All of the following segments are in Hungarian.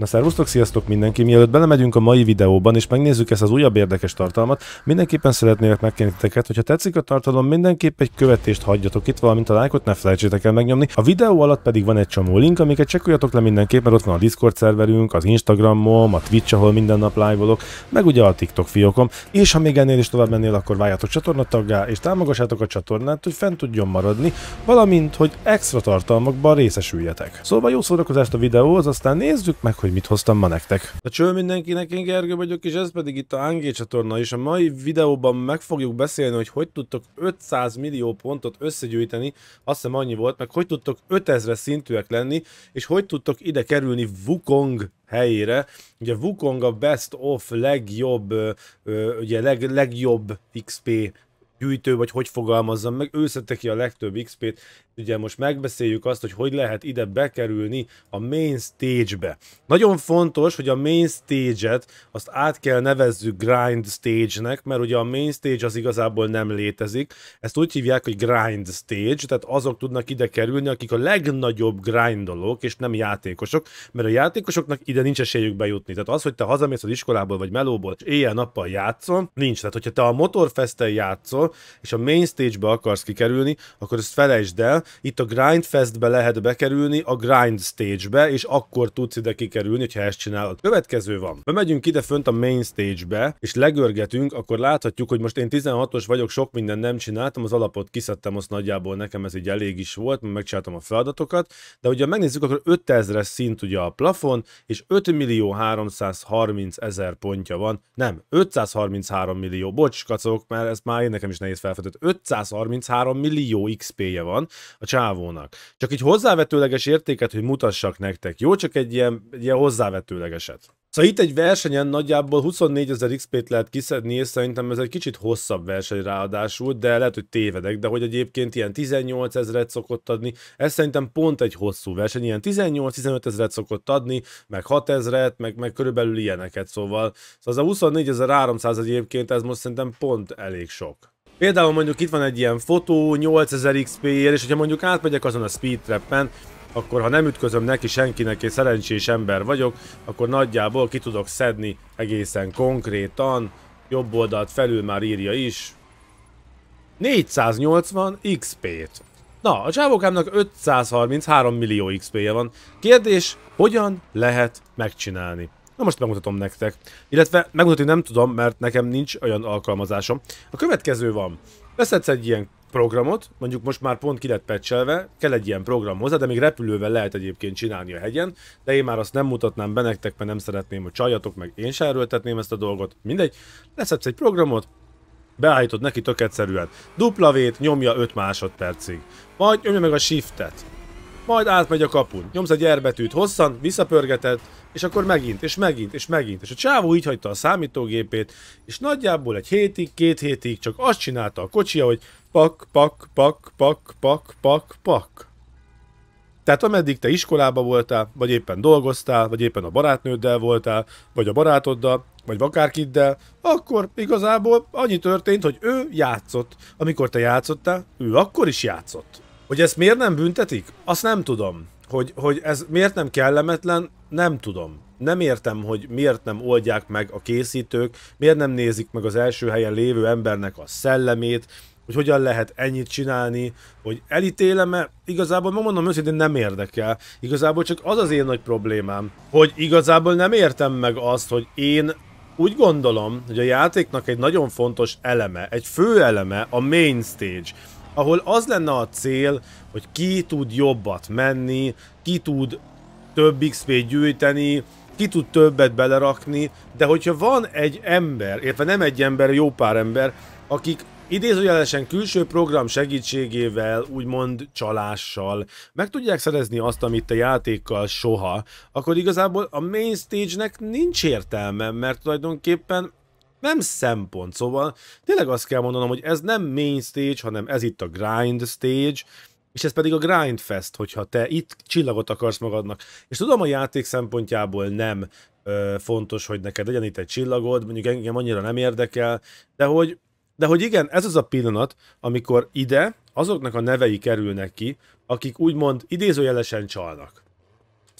Na szervusztok, sziasztok mindenki! Mielőtt belemegyünk a mai videóban és megnézzük ezt az újabb érdekes tartalmat, mindenképpen szeretnélek megkérni titeket, hogyha tetszik a tartalom, mindenképp egy követést hagyjatok itt, valamint a lájkot ne felejtsétek el megnyomni. A videó alatt pedig van egy csomó link, amiket csekkoljatok le mindenképp, mert ott van a Discord szerverünk, az Instagramom, a Twitch, ahol minden nap live meg ugye a TikTok fiókom. És ha még ennél is tovább mennél, akkor váljatok taggá, és támogassátok a csatornát, hogy fent tudjon maradni, valamint hogy extra tartalmakban részesüljetek. Szóval jó szórakozást a videóhoz, aztán nézzük meg, hogy hogy mit hoztam ma nektek. A cső mindenkinek, én Gergő vagyok, és ez pedig itt a ANG csatorna, és a mai videóban meg fogjuk beszélni, hogy hogy tudtok 500 millió pontot összegyűjteni, azt hiszem annyi volt, meg hogy tudtok 5000 szintűek lenni, és hogy tudtok ide kerülni Wukong helyére. Ugye Wukong a best of legjobb, ugye leg, legjobb XP gyűjtő, vagy hogy fogalmazzam meg, ő ki a legtöbb XP-t. Ugye most megbeszéljük azt, hogy hogy lehet ide bekerülni a main stage-be. Nagyon fontos, hogy a main stage-et azt át kell nevezzük grind stage-nek, mert ugye a main stage az igazából nem létezik. Ezt úgy hívják, hogy grind stage, tehát azok tudnak ide kerülni, akik a legnagyobb grindolók, és nem játékosok, mert a játékosoknak ide nincs esélyük bejutni. Tehát az, hogy te hazamész az iskolából vagy melóból, és éjjel-nappal játszol, nincs. Tehát, hogyha te a motorfesten játszol, és a main stage-be akarsz kikerülni, akkor ezt felejtsd el, itt a grind be lehet bekerülni a grind stage-be, és akkor tudsz ide kikerülni, ha ezt csinálod. Következő van. Bemegyünk ide fönt a main stage-be, és legörgetünk, akkor láthatjuk, hogy most én 16-os vagyok, sok minden nem csináltam, az alapot kiszedtem, azt nagyjából nekem ez így elég is volt, mert megcsináltam a feladatokat, de ugye megnézzük, akkor 5000-es szint ugye a plafon, és 5 millió 330 ezer pontja van, nem, 533 millió, bocs, kacok, mert ezt már én nekem is nehéz felfedezni. 533 millió XP-je van a csávónak. Csak egy hozzávetőleges értéket, hogy mutassak nektek. Jó, csak egy ilyen, egy ilyen hozzávetőlegeset. Szóval itt egy versenyen nagyjából 24 ezer XP-t lehet kiszedni, és szerintem ez egy kicsit hosszabb verseny ráadásul, de lehet, hogy tévedek, de hogy egyébként ilyen 18 ezeret szokott adni, ez szerintem pont egy hosszú verseny, ilyen 18-15 ezeret szokott adni, meg 6 ezeret, meg, meg körülbelül ilyeneket, szóval, szóval az a 24 300 egyébként, ez most szerintem pont elég sok. Például mondjuk itt van egy ilyen fotó 8000 XP-ért, és hogyha mondjuk átmegyek azon a speed trappen, akkor ha nem ütközöm neki senkinek, és szerencsés ember vagyok, akkor nagyjából ki tudok szedni egészen konkrétan, jobb oldalt felül már írja is, 480 XP-t. Na, a csávokámnak 533 millió XP-je van. Kérdés, hogyan lehet megcsinálni? Na most megmutatom nektek. Illetve megmutatni nem tudom, mert nekem nincs olyan alkalmazásom. A következő van. Veszedsz egy ilyen programot, mondjuk most már pont ki lett pecselve, kell egy ilyen program hozzá, de még repülővel lehet egyébként csinálni a hegyen, de én már azt nem mutatnám be nektek, mert nem szeretném, hogy csaljatok, meg én sem erőltetném ezt a dolgot, mindegy. Leszedsz egy programot, beállítod neki tök egyszerűen. Duplavét nyomja 5 másodpercig. majd nyomja meg a shiftet majd átmegy a kapun. Nyomsz egy erbetűt hosszan, visszapörgeted, és akkor megint, és megint, és megint. És a csávó így hagyta a számítógépét, és nagyjából egy hétig, két hétig csak azt csinálta a kocsia, hogy pak, pak, pak, pak, pak, pak, pak. Tehát ameddig te iskolába voltál, vagy éppen dolgoztál, vagy éppen a barátnőddel voltál, vagy a barátoddal, vagy akárkiddel, akkor igazából annyi történt, hogy ő játszott. Amikor te játszottál, ő akkor is játszott. Hogy ezt miért nem büntetik? Azt nem tudom. Hogy, hogy ez miért nem kellemetlen, nem tudom. Nem értem, hogy miért nem oldják meg a készítők, miért nem nézik meg az első helyen lévő embernek a szellemét, hogy hogyan lehet ennyit csinálni, hogy elítélem-e, igazából ma mondom őszintén nem érdekel. Igazából csak az az én nagy problémám, hogy igazából nem értem meg azt, hogy én úgy gondolom, hogy a játéknak egy nagyon fontos eleme, egy fő eleme a main stage, ahol az lenne a cél, hogy ki tud jobbat menni, ki tud több xp gyűjteni, ki tud többet belerakni, de hogyha van egy ember, illetve nem egy ember, jó pár ember, akik idézőjelesen külső program segítségével, úgymond csalással meg tudják szerezni azt, amit a játékkal soha, akkor igazából a main stage-nek nincs értelme, mert tulajdonképpen nem szempont, szóval tényleg azt kell mondanom, hogy ez nem main stage, hanem ez itt a grind stage, és ez pedig a grind fest, hogyha te itt csillagot akarsz magadnak. És tudom, a játék szempontjából nem ö, fontos, hogy neked legyen itt egy csillagod, mondjuk engem annyira nem érdekel, de hogy, de hogy igen, ez az a pillanat, amikor ide azoknak a nevei kerülnek ki, akik úgymond idézőjelesen csalnak.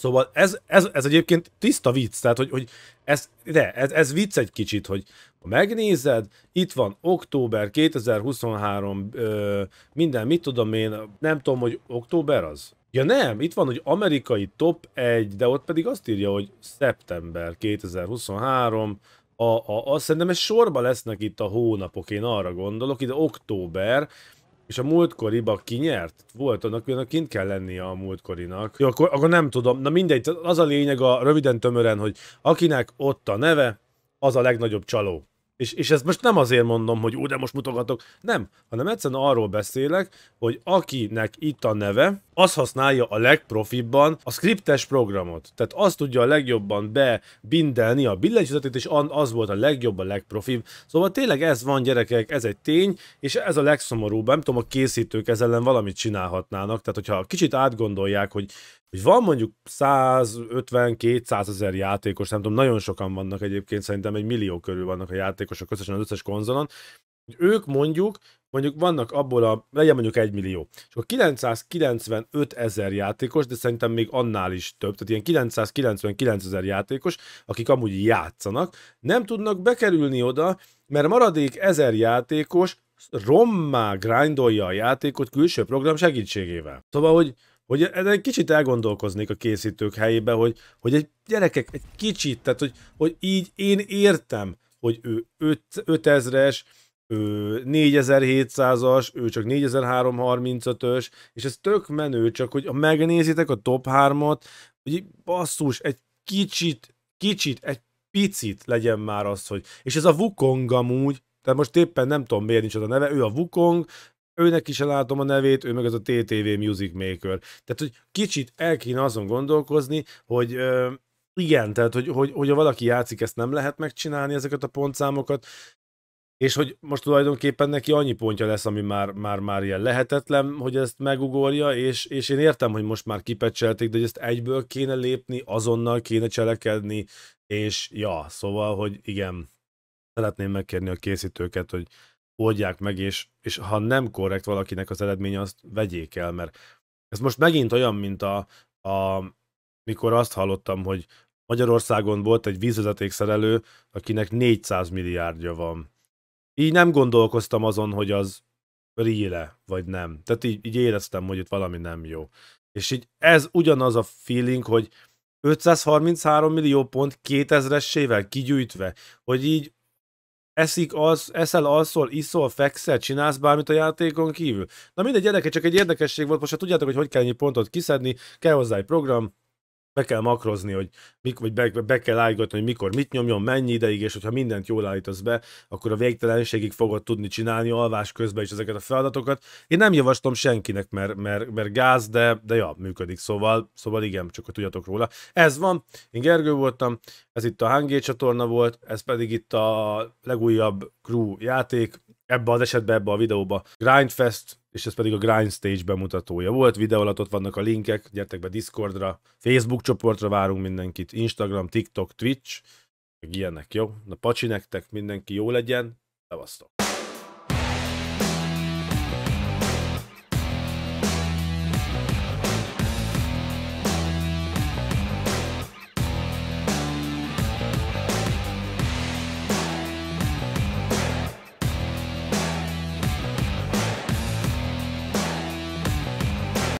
Szóval ez, ez, ez egyébként tiszta vicc, tehát hogy, hogy ez, de, ez, ez vicc egy kicsit, hogy ha megnézed, itt van október 2023, ö, minden, mit tudom én, nem tudom, hogy október az. Ja nem, itt van, hogy amerikai top 1, de ott pedig azt írja, hogy szeptember 2023, a, a, a, szerintem ez sorba lesznek itt a hónapok, én arra gondolok, ide október, és a múltkoriba kinyert? Volt annak, hogy kint kell lennie a múltkorinak. Jó, akkor, akkor nem tudom. Na mindegy, az a lényeg a röviden tömören, hogy akinek ott a neve, az a legnagyobb csaló. És, és ezt most nem azért mondom, hogy ú, de most mutogatok. Nem, hanem egyszerűen arról beszélek, hogy akinek itt a neve, az használja a legprofibban a skriptes programot. Tehát azt tudja a legjobban bebindelni a billentyűzetét, és az volt a legjobb, a legprofibb. Szóval tényleg ez van, gyerekek, ez egy tény, és ez a legszomorúbb. Nem tudom, a készítők ezzel ellen valamit csinálhatnának. Tehát, hogyha kicsit átgondolják, hogy hogy van mondjuk 150-200 ezer játékos, nem tudom, nagyon sokan vannak egyébként, szerintem egy millió körül vannak a játékos, játékosok összesen az összes konzolon, ők mondjuk, mondjuk vannak abból a, legyen mondjuk 1 millió, és akkor 995 ezer játékos, de szerintem még annál is több, tehát ilyen 999 ezer játékos, akik amúgy játszanak, nem tudnak bekerülni oda, mert maradék ezer játékos rommá grindolja a játékot külső program segítségével. Szóval, hogy hogy ezen egy kicsit elgondolkoznék a készítők helyébe, hogy, hogy egy gyerekek, egy kicsit, tehát hogy, hogy így én értem, hogy ő 5000-es, ő 4700-as, ő csak 4335-ös, és ez tök menő, csak hogy ha megnézitek a top 3-at, hogy basszus, egy kicsit, kicsit, egy picit legyen már az, hogy... És ez a Wukong amúgy, tehát most éppen nem tudom miért nincs az a neve, ő a Wukong, őnek is látom a nevét, ő meg az a TTV Music Maker. Tehát, hogy kicsit el kéne azon gondolkozni, hogy ö, igen, tehát hogy, hogy, hogy ha valaki játszik, ezt nem lehet megcsinálni ezeket a pontszámokat, és hogy most tulajdonképpen neki annyi pontja lesz, ami már, már, már ilyen lehetetlen, hogy ezt megugorja, és, és én értem, hogy most már kipecselték, de hogy ezt egyből kéne lépni, azonnal kéne cselekedni, és ja, szóval, hogy igen, szeretném megkérni a készítőket, hogy oldják meg, és, és ha nem korrekt valakinek az eredménye, azt vegyék el, mert ez most megint olyan, mint a, a mikor azt hallottam, hogy Magyarországon volt egy vízvezetékszerelő, akinek 400 milliárdja van. Így nem gondolkoztam azon, hogy az ríle, vagy nem. Tehát így, így éreztem, hogy itt valami nem jó. És így ez ugyanaz a feeling, hogy 533 millió pont 2000-essével kigyűjtve, hogy így eszik, alsz, eszel, alszol, iszol, fekszel, csinálsz bármit a játékon kívül. Na mindegy, gyereke, csak egy érdekesség volt, most ha tudjátok, hogy hogy kell ennyi pontot kiszedni, kell hozzá egy program, be kell makrozni, hogy mik, vagy be, be kell állítani, hogy mikor mit nyomjon, mennyi ideig, és hogyha mindent jól állítasz be, akkor a végtelenségig fogod tudni csinálni alvás közben is ezeket a feladatokat. Én nem javaslom senkinek, mert, mert, mert gáz, de, de ja, működik, szóval, szóval igen, csak hogy tudjatok róla. Ez van, én Gergő voltam, ez itt a Hangé csatorna volt, ez pedig itt a legújabb Crew játék, ebbe az esetben, ebbe a videóba Grindfest, és ez pedig a Grind Stage bemutatója volt. Videó alatt ott vannak a linkek, gyertek be Discordra, Facebook csoportra várunk mindenkit, Instagram, TikTok, Twitch, meg ilyenek, jó? Na pacsi nektek, mindenki jó legyen, szevasztok!